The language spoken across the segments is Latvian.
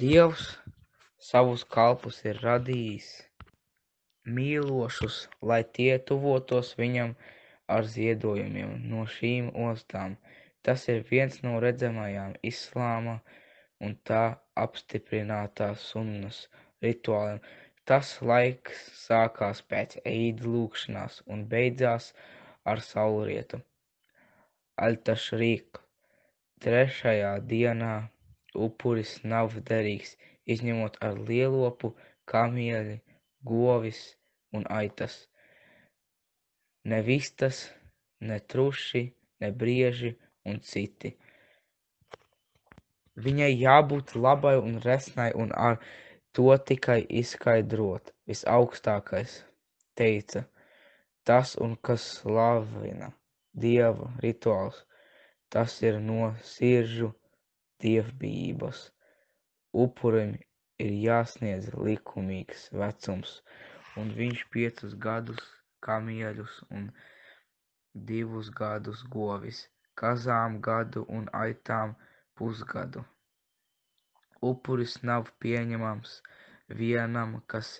Dievs savus kalpus ir radījis mīlošus, lai tie tuvotos viņam ar ziedojumiem no šīm ostām. Tas ir viens no redzamajām islāma un tā apstiprinātā sunnas rituāliem. Tas laiks sākās pēc eidu lūkšanās un beidzās ar saulrietu. Altašrīk trešajā dienā upuris nav derīgs, izņemot ar lielopu, kamieļi, govis un aitas. Ne vistas, ne truši, ne brieži un citi. Viņai jābūt labai un resnai un ar to tikai izskaidrot. Visaugstākais teica tas un kas slavina dieva rituāls, tas ir no siržu dievbijības upurim ir jāsniedz likumīgs vecums, un viņš piecus gadus kamieļus un divus gadus govis, kazām gadu un aitām pusgadu. Upuris nav pieņemams vienam, kas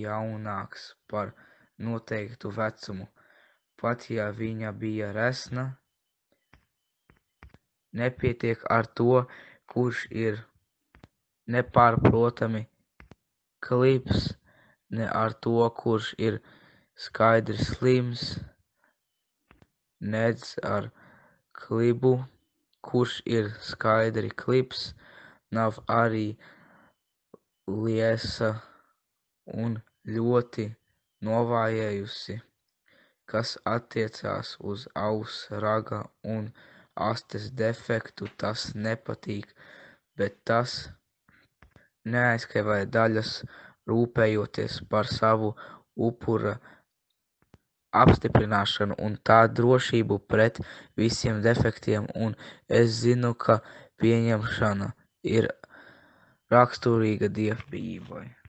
jaunāks par noteiktu vecumu, pat ja viņa bija resna Nepietiek ar to, kurš ir nepārprotami klips, ne ar to, kurš ir skaidri slims, nedz ar klibu, kurš ir skaidri klips, nav arī liesa un ļoti novājējusi, kas attiecās uz ausraga un astes defektu tas nepatīk, bet tas neaizskavē daļas rūpējoties par savu upura apstiprināšanu un tā drošību pret visiem defektiem, un es zinu, ka pieņemšana ir raksturīga dievbijībai.